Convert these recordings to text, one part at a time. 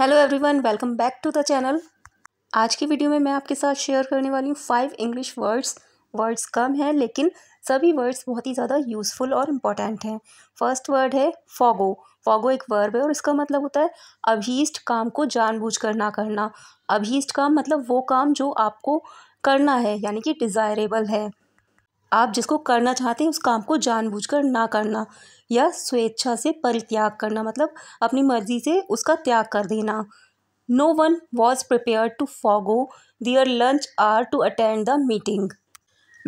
hello everyone welcome back to the channel आज की video में मैं आपके साथ शेयर करने वाली हूँ फाइव इंग्लिश वर्ड्स वर्ड्स कम हैं लेकिन सभी वर्ड्स बहुत ही ज़्यादा यूज़फुल और इम्पॉर्टेंट हैं फर्स्ट वर्ड है फॉगो फॉगो एक वर्ब है और इसका मतलब होता है अभीष्ट काम को कर ना करना अभीष्ट काम मतलब वो काम जो आपको करना है यानी कि डिज़ायरेबल है आप जिसको करना चाहते हैं उस काम को जानबूझकर ना करना या स्वेच्छा से परित्याग करना मतलब अपनी मर्जी से उसका त्याग कर देना no one was prepare to forgo their lunch or to attend the meeting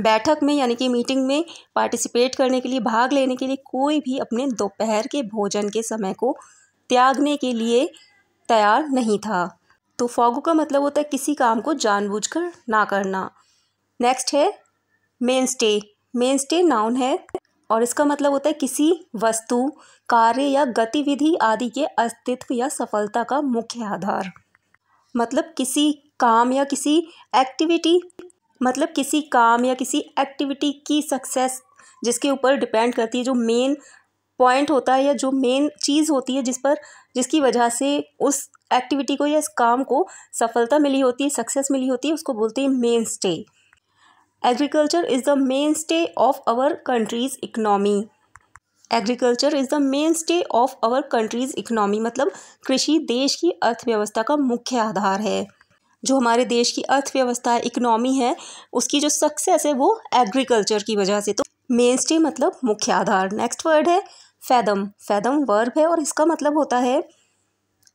बैठक में यानी कि मीटिंग में पार्टिसिपेट करने के लिए भाग लेने के लिए कोई भी अपने दोपहर के भोजन के समय को त्यागने के लिए तैयार नहीं था तो फॉगो का मतलब होता है किसी काम को जानबूझकर ना करना नेक्स्ट है mainstay mainstay noun है और इसका मतलब होता है किसी वस्तु कार्य या गतिविधि आदि के अस्तित्व या सफलता का मुख्य आधार मतलब किसी काम या किसी एक्टिविटी मतलब किसी काम या किसी एक्टिविटी की सक्सेस जिसके ऊपर डिपेंड करती है जो मेन पॉइंट होता है या जो मेन चीज़ होती है जिस पर जिसकी वजह से उस एक्टिविटी को या इस काम को सफलता मिली होती है सक्सेस मिली होती है उसको बोलते हैं mainstay agriculture is the mainstay of our country's economy agriculture is the mainstay of our country's economy मतलब कृषि देश की अर्थव्यवस्था का मुख्य आधार है जो हमारे देश की अर्थव्यवस्था इकनॉमी है उसकी जो सक्सेस है वो एग्रीकल्चर की वजह से तो मेन स्टे मतलब मुख्य आधार नेक्स्ट वर्ड है फैदम फैदम वर्ब है और इसका मतलब होता है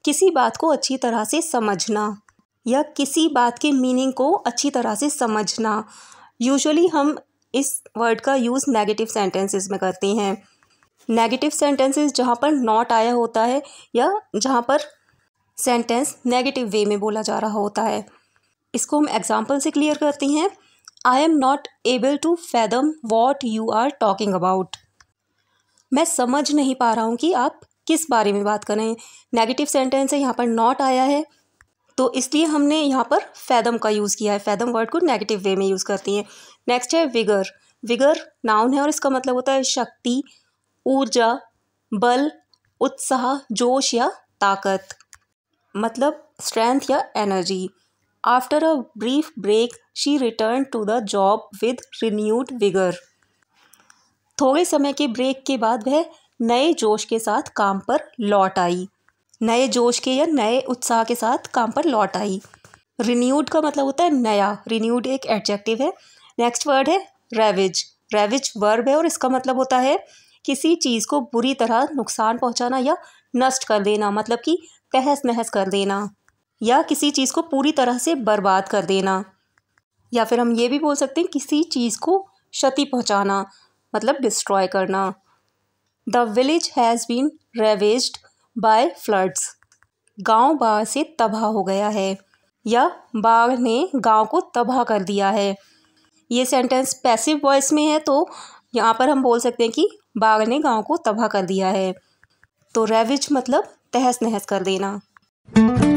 किसी बात को अच्छी तरह से समझना या किसी बात के मीनिंग को अच्छी तरह से समझना यूजुअली हम इस वर्ड का यूज़ नेगेटिव सेंटेंसेस में करते हैं नेगेटिव सेंटेंसेस जहाँ पर नॉट आया होता है या जहाँ पर सेंटेंस नेगेटिव वे में बोला जा रहा होता है इसको हम एग्जाम्पल से क्लियर करते हैं I am not able to fathom what you are talking about मैं समझ नहीं पा रहा हूँ कि आप किस बारे में बात कर रहे हैं नेगेटिव सेंटेंस है यहाँ पर नॉट आया है तो इसलिए हमने यहाँ पर फैदम का यूज़ किया है फैदम वर्ड को नेगेटिव वे में यूज़ करती हैं नेक्स्ट है विगर विगर नाउन है और इसका मतलब होता है शक्ति ऊर्जा बल उत्साह जोश या ताकत मतलब स्ट्रेंथ या energy after a brief break she return to the job with renewed vigour थोड़े समय के ब्रेक के बाद वह नए जोश के साथ काम पर लौट आई नए जोश के या नए उत्साह के साथ काम पर लौट आई रिन्यूड का मतलब होता है नया रिन्यूड एक एडजेक्टिव है नेक्स्ट वर्ड है रेविज रेविज वर्ब है और इसका मतलब होता है किसी चीज़ को बुरी तरह नुकसान पहुंचाना या नष्ट कर देना मतलब कि तहस नहस कर देना या किसी चीज़ को पूरी तरह से बर्बाद कर देना या फिर हम ये भी बोल सकते हैं किसी चीज़ को क्षति पहुंचाना मतलब डिस्ट्रॉय करना the village has been ravaged by floods गांव बाढ़ से तबाह हो गया है या बाढ़ ने गांव को तबाह कर दिया है ये सेंटेंस पैसिव वॉइस में है तो यहाँ पर हम बोल सकते हैं कि बाघ ने गांव को तबाह कर दिया है तो रेविज मतलब तहस नहस कर देना